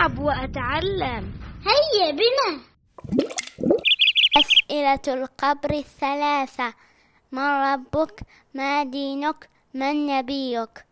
ألعب وأتعلم هيا بنا أسئلة القبر الثلاثة من ربك ما دينك من نبيك